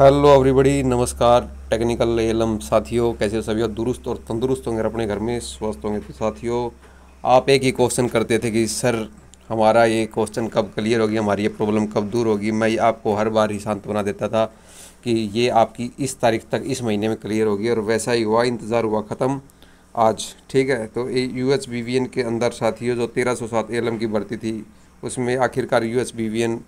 hello everybody नमस्कार technical Alam साथियों कैसे हो सभी और दुरुस्त और तंदुरुस्त होंगे अपने घर में स्वस्थ होंगे तो साथियों आप एक ही क्वेश्चन करते थे कि सर हमारा ये क्वेश्चन कब क्लियर होगी हमारी ये प्रॉब्लम कब दूर होगी मैं आपको हर बार ही शांत बना देता था कि ये आपकी इस तारीख तक इस महीने में क्लियर होगी और वैसा ही हुआ इंतज़ार हुआ ख़त्म आज ठीक है तो ये U S B V N के अंदर साथियों जो तेरह सौ सात की भर्ती थी उसमें आखिरकार U S B V N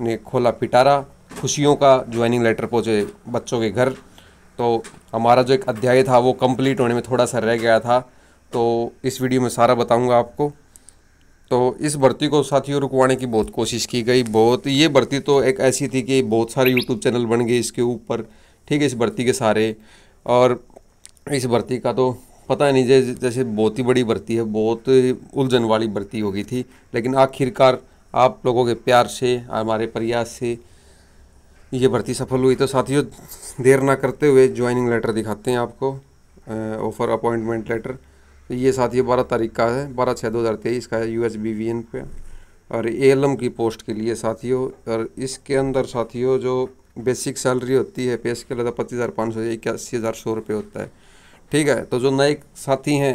ने खोला पिटारा खुशियों का ज्वाइनिंग लेटर पहुँचे बच्चों के घर तो हमारा जो एक अध्याय था वो कंप्लीट होने में थोड़ा सा रह गया था तो इस वीडियो में सारा बताऊंगा आपको तो इस भर्ती को साथियों रुकवाने की बहुत कोशिश की गई बहुत ये भर्ती तो एक ऐसी थी कि बहुत सारे यूट्यूब चैनल बन गए इसके ऊपर ठीक है इस भर्ती के सारे और इस भर्ती का तो पता नहीं जैसे जैसे बहुत ही बड़ी भर्ती है बहुत उलझन वाली भर्ती हो गई थी लेकिन आखिरकार आप लोगों के प्यार से हमारे प्रयास से ये भर्ती सफल हुई तो साथियों देर ना करते हुए ज्वाइनिंग लेटर दिखाते हैं आपको ऑफ़र अपॉइंटमेंट लेटर तो ये साथियों बारह तारीख का है बारह छः दो हज़ार तेईस का है U S B V N पे और ए एल एम की पोस्ट के लिए साथियों और इसके अंदर साथियों जो बेसिक सैलरी होती है पे स्केल होता तो है पच्चीस हज़ार पाँच सौ इक्यासी हज़ार सौ रुपये होता है ठीक है तो जो नए साथी हैं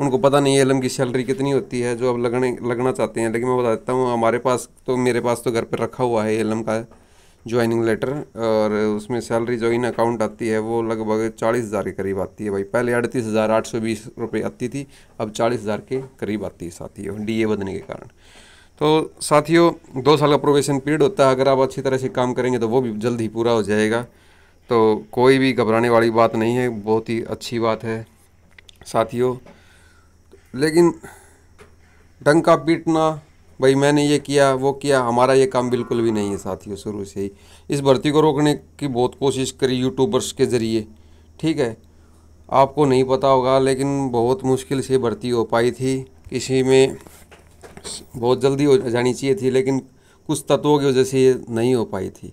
उनको पता नहीं एल एम की सैलरी कितनी होती है जो अब लगने लगना चाहते हैं लेकिन मैं बता देता हूँ हमारे पास तो मेरे पास तो घर पर रखा हुआ है एल एम का ज्वाइनिंग लेटर और उसमें सैलरी जो इन अकाउंट आती है वो लगभग चालीस हज़ार के करीब आती है भाई पहले अड़तीस हज़ार आठ सौ बीस रुपये आती थी अब चालीस हज़ार के करीब आती है साथियों डी ए बदने के कारण तो साथियों दो साल का प्रोवेशन पीरियड होता है अगर आप अच्छी तरह से काम करेंगे तो वो भी जल्द ही पूरा हो जाएगा तो कोई भी घबराने वाली बात नहीं है बहुत ही अच्छी बात है साथियों लेकिन डंका पीटना भाई मैंने ये किया वो किया हमारा ये काम बिल्कुल भी नहीं है साथियों शुरू से ही इस भर्ती को रोकने की बहुत कोशिश करी यूट्यूबर्स के ज़रिए ठीक है आपको नहीं पता होगा लेकिन बहुत मुश्किल से भर्ती हो पाई थी किसी में बहुत जल्दी हो जानी चाहिए थी लेकिन कुछ तत्वों की वजह से ये नहीं हो पाई थी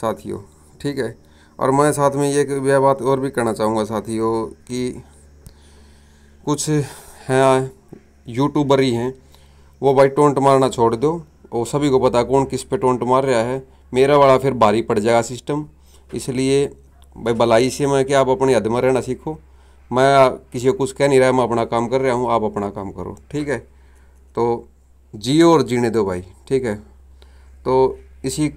साथियों ठीक है और मैं साथ में ये यह बात और भी करना चाहूँगा साथियों कि कुछ हैं यूट्यूबर ही हैं वो भाई टोंट मारना छोड़ दो और सभी को पता कौन किस पे टोंट मार रहा है मेरा वाला फिर भारी पड़ जाएगा सिस्टम इसलिए भाई भलाई से मैं कि आप अपने हद में रहना सीखो मैं किसी को कुछ कह नहीं रहा मैं अपना काम कर रहा हूँ आप अपना काम करो ठीक है तो जियो और जीने दो भाई ठीक है तो इसी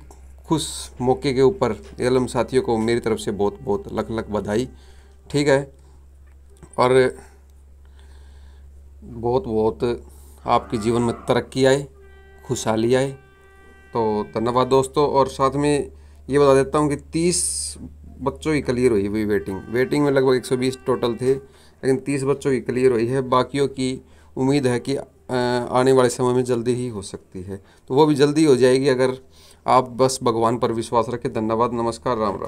खुश मौके के ऊपर एलम साथियों को मेरी तरफ से बहुत बहुत लख लख बधाई ठीक है और बहुत बहुत आपके जीवन में तरक्की आए खुशहाली आए तो धन्यवाद दोस्तों और साथ में ये बता देता हूँ कि तीस बच्चों की क्लियर हुई हुई वेटिंग वेटिंग में लगभग 120 टोटल थे लेकिन 30 बच्चों की क्लियर हुई है बाकियों की उम्मीद है कि आने वाले समय में जल्दी ही हो सकती है तो वो भी जल्दी हो जाएगी अगर आप बस भगवान पर विश्वास रखें धन्यवाद नमस्कार राम राम